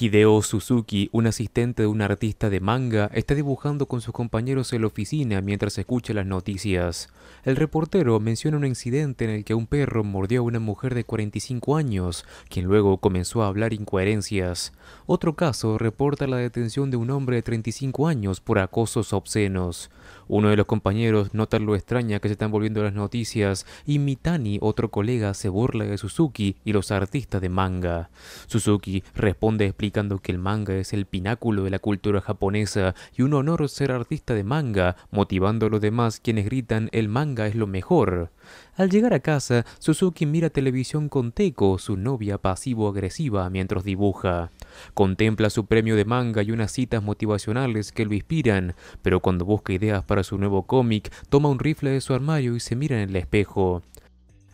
Hideo Suzuki, un asistente de un artista de manga, está dibujando con sus compañeros en la oficina mientras escucha las noticias. El reportero menciona un incidente en el que un perro mordió a una mujer de 45 años, quien luego comenzó a hablar incoherencias. Otro caso reporta la detención de un hombre de 35 años por acosos obscenos. Uno de los compañeros nota lo extraña que se están volviendo las noticias y Mitani, otro colega, se burla de Suzuki y los artistas de manga. Suzuki responde explicando indicando que el manga es el pináculo de la cultura japonesa y un honor ser artista de manga, motivando a los demás quienes gritan el manga es lo mejor. Al llegar a casa, Suzuki mira televisión con Teko, su novia pasivo-agresiva, mientras dibuja. Contempla su premio de manga y unas citas motivacionales que lo inspiran, pero cuando busca ideas para su nuevo cómic, toma un rifle de su armario y se mira en el espejo.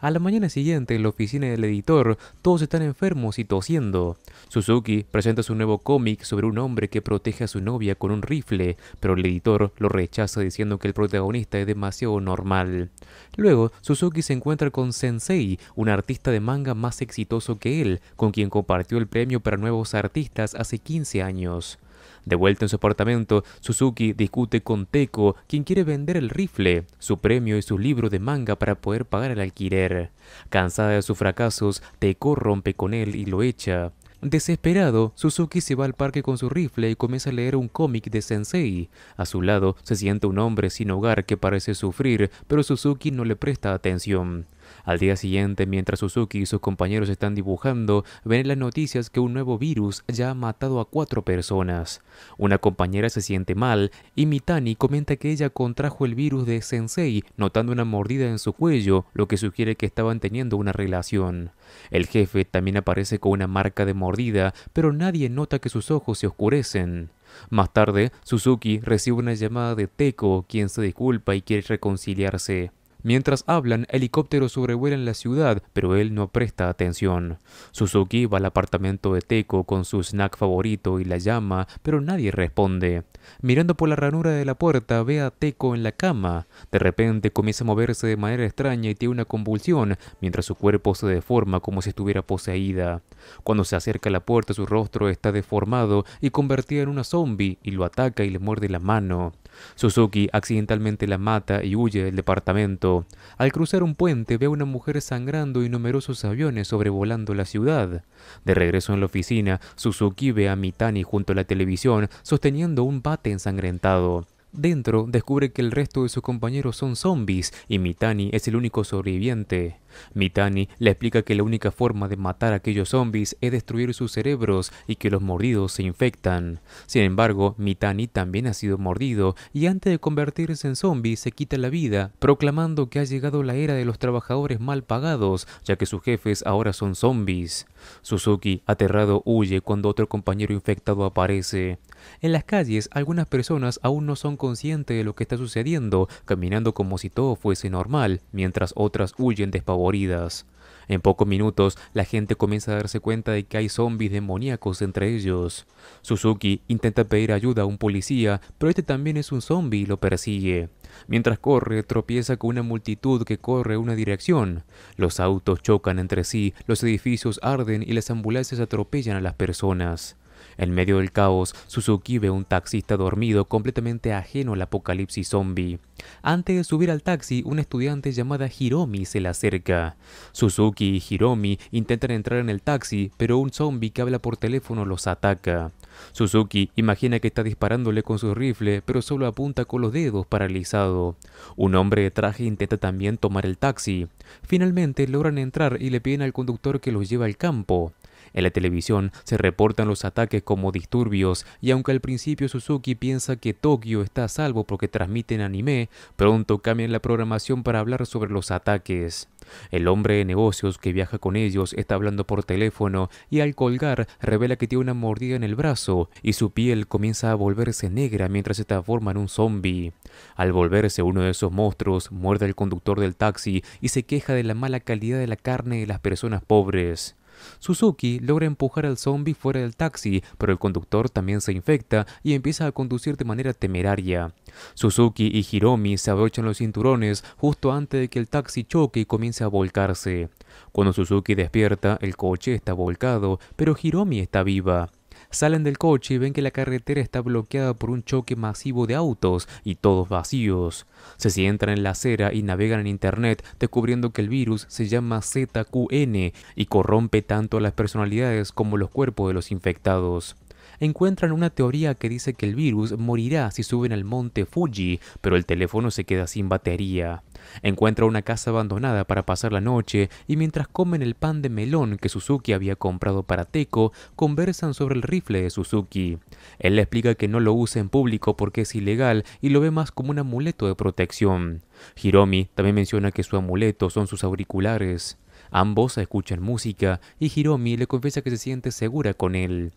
A la mañana siguiente, en la oficina del editor, todos están enfermos y tosiendo. Suzuki presenta su nuevo cómic sobre un hombre que protege a su novia con un rifle, pero el editor lo rechaza diciendo que el protagonista es demasiado normal. Luego, Suzuki se encuentra con Sensei, un artista de manga más exitoso que él, con quien compartió el premio para nuevos artistas hace 15 años. De vuelta en su apartamento, Suzuki discute con Teko, quien quiere vender el rifle, su premio y sus libros de manga para poder pagar el alquiler. Cansada de sus fracasos, Teko rompe con él y lo echa. Desesperado, Suzuki se va al parque con su rifle y comienza a leer un cómic de Sensei. A su lado se siente un hombre sin hogar que parece sufrir, pero Suzuki no le presta atención. Al día siguiente, mientras Suzuki y sus compañeros están dibujando, ven las noticias que un nuevo virus ya ha matado a cuatro personas. Una compañera se siente mal y Mitani comenta que ella contrajo el virus de Sensei, notando una mordida en su cuello, lo que sugiere que estaban teniendo una relación. El jefe también aparece con una marca de mordida, pero nadie nota que sus ojos se oscurecen. Más tarde, Suzuki recibe una llamada de Teko, quien se disculpa y quiere reconciliarse. Mientras hablan, helicópteros sobrevuelan la ciudad, pero él no presta atención. Suzuki va al apartamento de Teco con su snack favorito y la llama, pero nadie responde. Mirando por la ranura de la puerta, ve a Teco en la cama. De repente comienza a moverse de manera extraña y tiene una convulsión, mientras su cuerpo se deforma como si estuviera poseída. Cuando se acerca a la puerta, su rostro está deformado y convertido en una zombie y lo ataca y le muerde la mano. Suzuki accidentalmente la mata y huye del departamento. Al cruzar un puente ve a una mujer sangrando y numerosos aviones sobrevolando la ciudad. De regreso en la oficina, Suzuki ve a Mitani junto a la televisión sosteniendo un bate ensangrentado. Dentro, descubre que el resto de sus compañeros son zombies y Mitani es el único sobreviviente. Mitani le explica que la única forma de matar a aquellos zombies es destruir sus cerebros y que los mordidos se infectan. Sin embargo, Mitani también ha sido mordido y antes de convertirse en zombie se quita la vida, proclamando que ha llegado la era de los trabajadores mal pagados, ya que sus jefes ahora son zombies. Suzuki, aterrado, huye cuando otro compañero infectado aparece. En las calles, algunas personas aún no son consciente de lo que está sucediendo, caminando como si todo fuese normal, mientras otras huyen despavoridas. En pocos minutos, la gente comienza a darse cuenta de que hay zombies demoníacos entre ellos. Suzuki intenta pedir ayuda a un policía, pero este también es un zombie y lo persigue. Mientras corre, tropieza con una multitud que corre en una dirección. Los autos chocan entre sí, los edificios arden y las ambulancias atropellan a las personas. En medio del caos, Suzuki ve un taxista dormido completamente ajeno al apocalipsis zombie. Antes de subir al taxi, una estudiante llamada Hiromi se le acerca. Suzuki y Hiromi intentan entrar en el taxi, pero un zombie que habla por teléfono los ataca. Suzuki imagina que está disparándole con su rifle, pero solo apunta con los dedos paralizado. Un hombre de traje intenta también tomar el taxi. Finalmente logran entrar y le piden al conductor que los lleve al campo. En la televisión se reportan los ataques como disturbios y aunque al principio Suzuki piensa que Tokio está a salvo porque transmiten anime, pronto cambian la programación para hablar sobre los ataques. El hombre de negocios que viaja con ellos está hablando por teléfono y al colgar revela que tiene una mordida en el brazo y su piel comienza a volverse negra mientras se transforma en un zombie. Al volverse uno de esos monstruos, muerde al conductor del taxi y se queja de la mala calidad de la carne de las personas pobres. Suzuki logra empujar al zombie fuera del taxi, pero el conductor también se infecta y empieza a conducir de manera temeraria. Suzuki y Hiromi se abrochan los cinturones justo antes de que el taxi choque y comience a volcarse. Cuando Suzuki despierta, el coche está volcado, pero Hiromi está viva. Salen del coche y ven que la carretera está bloqueada por un choque masivo de autos y todos vacíos. Se sientan en la acera y navegan en internet descubriendo que el virus se llama ZQN y corrompe tanto las personalidades como los cuerpos de los infectados encuentran una teoría que dice que el virus morirá si suben al monte Fuji, pero el teléfono se queda sin batería. Encuentra una casa abandonada para pasar la noche y mientras comen el pan de melón que Suzuki había comprado para Teco, conversan sobre el rifle de Suzuki. Él le explica que no lo usa en público porque es ilegal y lo ve más como un amuleto de protección. Hiromi también menciona que su amuleto son sus auriculares. Ambos escuchan música y Hiromi le confiesa que se siente segura con él.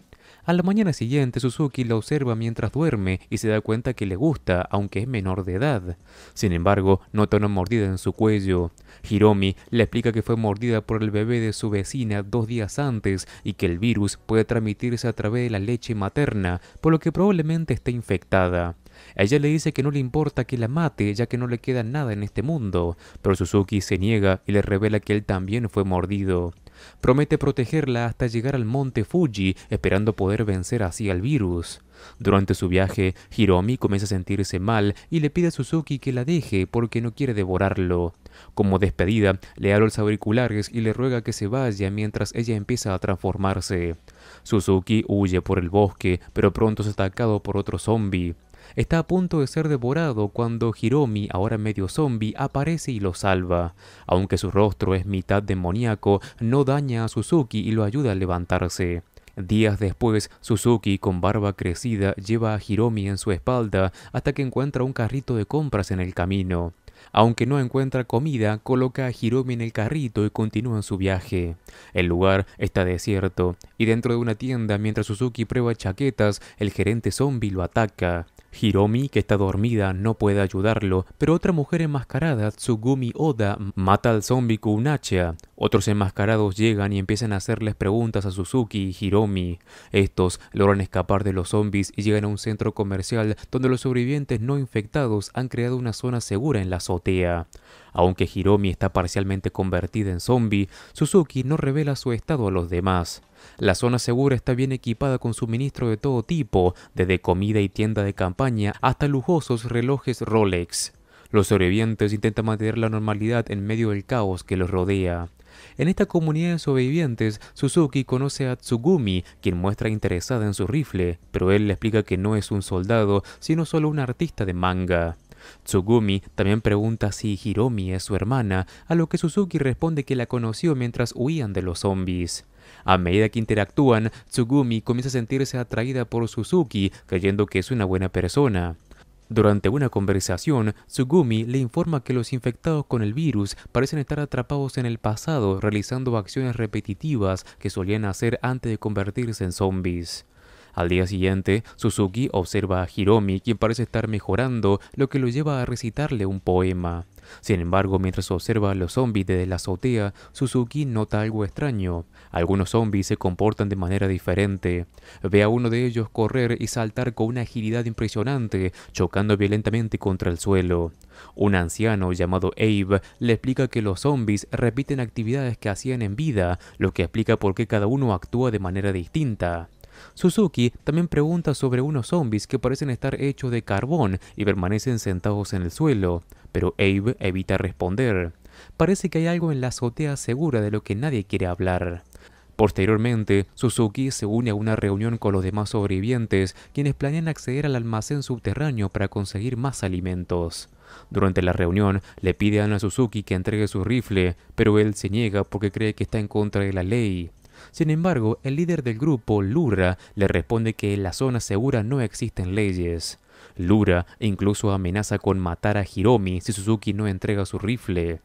A la mañana siguiente, Suzuki la observa mientras duerme y se da cuenta que le gusta, aunque es menor de edad. Sin embargo, nota una mordida en su cuello. Hiromi le explica que fue mordida por el bebé de su vecina dos días antes y que el virus puede transmitirse a través de la leche materna, por lo que probablemente esté infectada. Ella le dice que no le importa que la mate ya que no le queda nada en este mundo, pero Suzuki se niega y le revela que él también fue mordido. Promete protegerla hasta llegar al monte Fuji, esperando poder vencer así al virus. Durante su viaje, Hiromi comienza a sentirse mal y le pide a Suzuki que la deje porque no quiere devorarlo. Como despedida, le abre los auriculares y le ruega que se vaya mientras ella empieza a transformarse. Suzuki huye por el bosque, pero pronto es atacado por otro zombi. Está a punto de ser devorado cuando Hiromi, ahora medio zombie, aparece y lo salva. Aunque su rostro es mitad demoníaco, no daña a Suzuki y lo ayuda a levantarse. Días después, Suzuki, con barba crecida, lleva a Hiromi en su espalda hasta que encuentra un carrito de compras en el camino. Aunque no encuentra comida, coloca a Hiromi en el carrito y en su viaje. El lugar está desierto, y dentro de una tienda, mientras Suzuki prueba chaquetas, el gerente zombie lo ataca. Hiromi, que está dormida, no puede ayudarlo, pero otra mujer enmascarada, Tsugumi Oda, mata al zombie Kunacha. Otros enmascarados llegan y empiezan a hacerles preguntas a Suzuki y Hiromi. Estos logran escapar de los zombies y llegan a un centro comercial donde los sobrevivientes no infectados han creado una zona segura en la azotea. Aunque Hiromi está parcialmente convertida en zombie, Suzuki no revela su estado a los demás. La zona segura está bien equipada con suministro de todo tipo, desde comida y tienda de campaña hasta lujosos relojes Rolex. Los sobrevivientes intentan mantener la normalidad en medio del caos que los rodea. En esta comunidad de sobrevivientes, Suzuki conoce a Tsugumi, quien muestra interesada en su rifle, pero él le explica que no es un soldado, sino solo un artista de manga. Tsugumi también pregunta si Hiromi es su hermana, a lo que Suzuki responde que la conoció mientras huían de los zombies. A medida que interactúan, Tsugumi comienza a sentirse atraída por Suzuki, creyendo que es una buena persona. Durante una conversación, Tsugumi le informa que los infectados con el virus parecen estar atrapados en el pasado realizando acciones repetitivas que solían hacer antes de convertirse en zombies. Al día siguiente, Suzuki observa a Hiromi, quien parece estar mejorando, lo que lo lleva a recitarle un poema. Sin embargo, mientras observa a los zombies desde la azotea, Suzuki nota algo extraño. Algunos zombies se comportan de manera diferente. Ve a uno de ellos correr y saltar con una agilidad impresionante, chocando violentamente contra el suelo. Un anciano llamado Abe le explica que los zombies repiten actividades que hacían en vida, lo que explica por qué cada uno actúa de manera distinta. Suzuki también pregunta sobre unos zombies que parecen estar hechos de carbón y permanecen sentados en el suelo, pero Abe evita responder. Parece que hay algo en la azotea segura de lo que nadie quiere hablar. Posteriormente, Suzuki se une a una reunión con los demás sobrevivientes, quienes planean acceder al almacén subterráneo para conseguir más alimentos. Durante la reunión, le piden a Suzuki que entregue su rifle, pero él se niega porque cree que está en contra de la ley. Sin embargo, el líder del grupo, Lura, le responde que en la zona segura no existen leyes. Lura incluso amenaza con matar a Hiromi si Suzuki no entrega su rifle.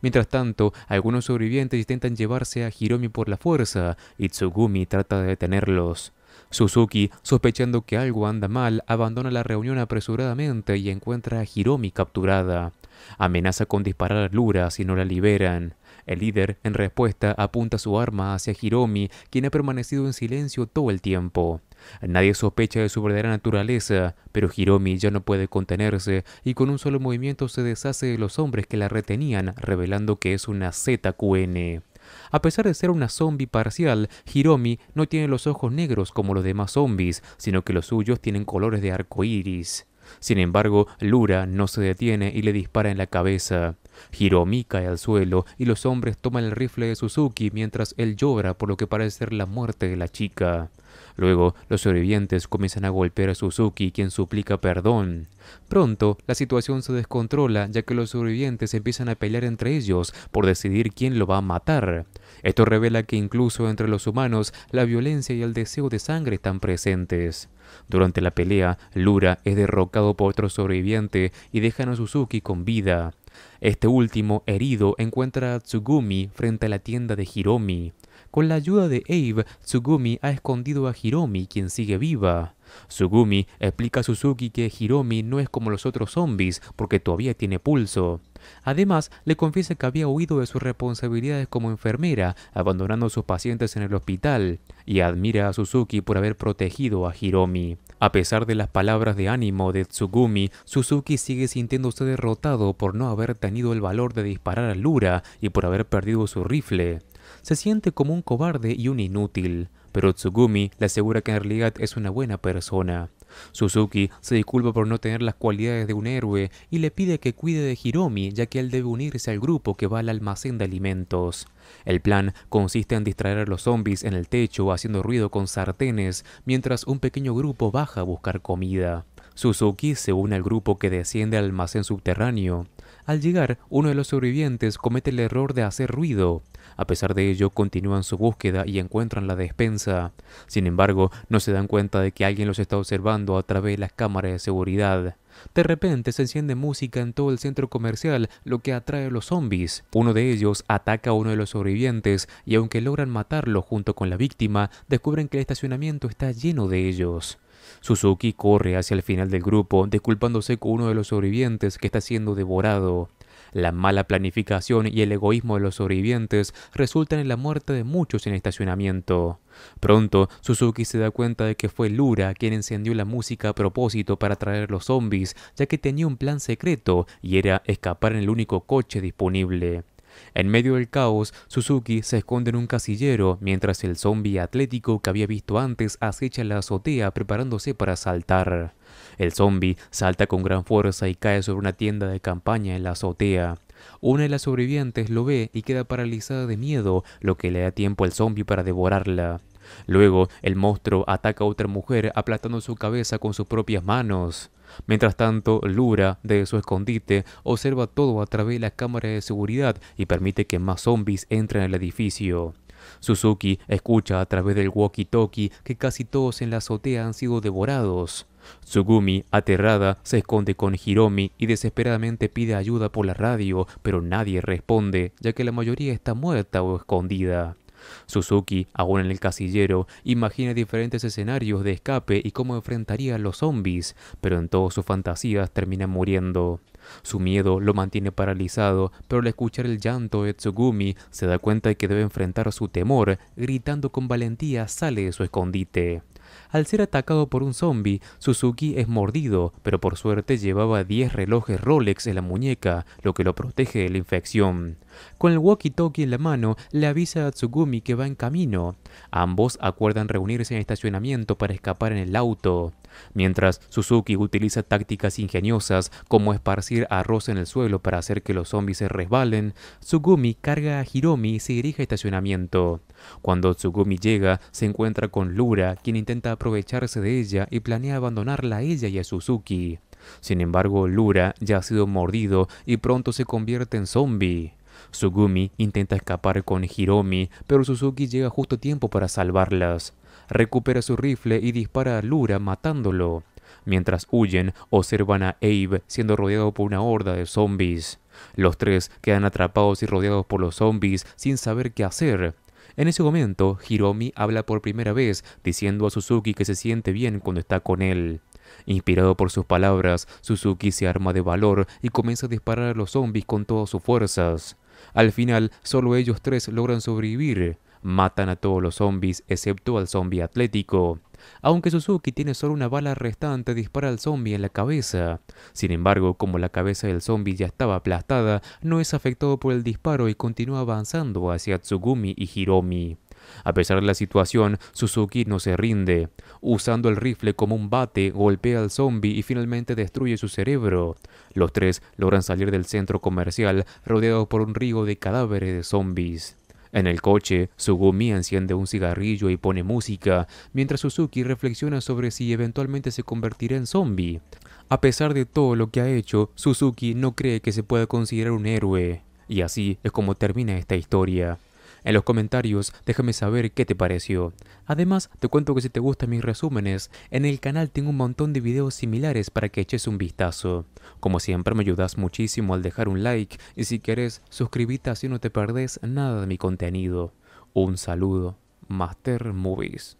Mientras tanto, algunos sobrevivientes intentan llevarse a Hiromi por la fuerza y Tsugumi trata de detenerlos. Suzuki, sospechando que algo anda mal, abandona la reunión apresuradamente y encuentra a Hiromi capturada. Amenaza con disparar a Lura si no la liberan. El líder, en respuesta, apunta su arma hacia Hiromi, quien ha permanecido en silencio todo el tiempo. Nadie sospecha de su verdadera naturaleza, pero Hiromi ya no puede contenerse y con un solo movimiento se deshace de los hombres que la retenían, revelando que es una ZQN. A pesar de ser una zombie parcial, Hiromi no tiene los ojos negros como los demás zombies, sino que los suyos tienen colores de arco iris. Sin embargo, Lura no se detiene y le dispara en la cabeza. Hiromi cae al suelo y los hombres toman el rifle de Suzuki mientras él llora por lo que parece ser la muerte de la chica. Luego, los sobrevivientes comienzan a golpear a Suzuki, quien suplica perdón. Pronto, la situación se descontrola ya que los sobrevivientes empiezan a pelear entre ellos por decidir quién lo va a matar. Esto revela que incluso entre los humanos, la violencia y el deseo de sangre están presentes. Durante la pelea, Lura es derrocado por otro sobreviviente y dejan a Suzuki con vida. Este último, herido, encuentra a Tsugumi frente a la tienda de Hiromi. Con la ayuda de Abe, Tsugumi ha escondido a Hiromi, quien sigue viva. Tsugumi explica a Suzuki que Hiromi no es como los otros zombies, porque todavía tiene pulso. Además, le confiesa que había huido de sus responsabilidades como enfermera, abandonando a sus pacientes en el hospital, y admira a Suzuki por haber protegido a Hiromi. A pesar de las palabras de ánimo de Tsugumi, Suzuki sigue sintiéndose derrotado por no haber tenido el valor de disparar a Lura y por haber perdido su rifle se siente como un cobarde y un inútil, pero Tsugumi le asegura que en realidad es una buena persona. Suzuki se disculpa por no tener las cualidades de un héroe y le pide que cuide de Hiromi ya que él debe unirse al grupo que va al almacén de alimentos. El plan consiste en distraer a los zombies en el techo haciendo ruido con sartenes mientras un pequeño grupo baja a buscar comida. Suzuki se une al grupo que desciende al almacén subterráneo. Al llegar, uno de los sobrevivientes comete el error de hacer ruido. A pesar de ello, continúan su búsqueda y encuentran la despensa. Sin embargo, no se dan cuenta de que alguien los está observando a través de las cámaras de seguridad. De repente se enciende música en todo el centro comercial, lo que atrae a los zombies. Uno de ellos ataca a uno de los sobrevivientes y aunque logran matarlo junto con la víctima, descubren que el estacionamiento está lleno de ellos. Suzuki corre hacia el final del grupo, disculpándose con uno de los sobrevivientes que está siendo devorado. La mala planificación y el egoísmo de los sobrevivientes resultan en la muerte de muchos en el estacionamiento. Pronto, Suzuki se da cuenta de que fue Lura quien encendió la música a propósito para atraer los zombies, ya que tenía un plan secreto y era escapar en el único coche disponible. En medio del caos, Suzuki se esconde en un casillero mientras el zombie atlético que había visto antes acecha la azotea preparándose para saltar. El zombie salta con gran fuerza y cae sobre una tienda de campaña en la azotea. Una de las sobrevivientes lo ve y queda paralizada de miedo, lo que le da tiempo al zombie para devorarla. Luego, el monstruo ataca a otra mujer aplastando su cabeza con sus propias manos. Mientras tanto, Lura, de su escondite, observa todo a través de la cámara de seguridad y permite que más zombies entren al edificio. Suzuki escucha a través del walkie-talkie que casi todos en la azotea han sido devorados. Tsugumi, aterrada, se esconde con Hiromi y desesperadamente pide ayuda por la radio, pero nadie responde, ya que la mayoría está muerta o escondida. Suzuki, aún en el casillero, imagina diferentes escenarios de escape y cómo enfrentaría a los zombies, pero en todas sus fantasías termina muriendo. Su miedo lo mantiene paralizado, pero al escuchar el llanto de Tsugumi se da cuenta de que debe enfrentar su temor, gritando con valentía sale de su escondite. Al ser atacado por un zombie, Suzuki es mordido, pero por suerte llevaba 10 relojes Rolex en la muñeca, lo que lo protege de la infección. Con el walkie-talkie en la mano, le avisa a Tsugumi que va en camino. Ambos acuerdan reunirse en estacionamiento para escapar en el auto. Mientras, Suzuki utiliza tácticas ingeniosas como esparcir arroz en el suelo para hacer que los zombies se resbalen, Tsugumi carga a Hiromi y se dirige a estacionamiento. Cuando Tsugumi llega, se encuentra con Lura, quien intenta aprovecharse de ella y planea abandonarla a ella y a Suzuki. Sin embargo, Lura ya ha sido mordido y pronto se convierte en zombie. Sugumi intenta escapar con Hiromi, pero Suzuki llega justo a tiempo para salvarlas. Recupera su rifle y dispara a Lura matándolo. Mientras huyen, observan a Abe siendo rodeado por una horda de zombies. Los tres quedan atrapados y rodeados por los zombies sin saber qué hacer. En ese momento, Hiromi habla por primera vez diciendo a Suzuki que se siente bien cuando está con él. Inspirado por sus palabras, Suzuki se arma de valor y comienza a disparar a los zombies con todas sus fuerzas. Al final, solo ellos tres logran sobrevivir. Matan a todos los zombies excepto al zombie atlético aunque Suzuki tiene solo una bala restante, dispara al zombie en la cabeza. Sin embargo, como la cabeza del zombie ya estaba aplastada, no es afectado por el disparo y continúa avanzando hacia Tsugumi y Hiromi. A pesar de la situación, Suzuki no se rinde. Usando el rifle como un bate, golpea al zombie y finalmente destruye su cerebro. Los tres logran salir del centro comercial rodeados por un río de cadáveres de zombies. En el coche, Sugumi enciende un cigarrillo y pone música, mientras Suzuki reflexiona sobre si eventualmente se convertirá en zombie. A pesar de todo lo que ha hecho, Suzuki no cree que se pueda considerar un héroe. Y así es como termina esta historia. En los comentarios déjame saber qué te pareció. Además, te cuento que si te gustan mis resúmenes, en el canal tengo un montón de videos similares para que eches un vistazo. Como siempre me ayudas muchísimo al dejar un like y si quieres suscríbete así no te perdés nada de mi contenido. Un saludo, Master Movies.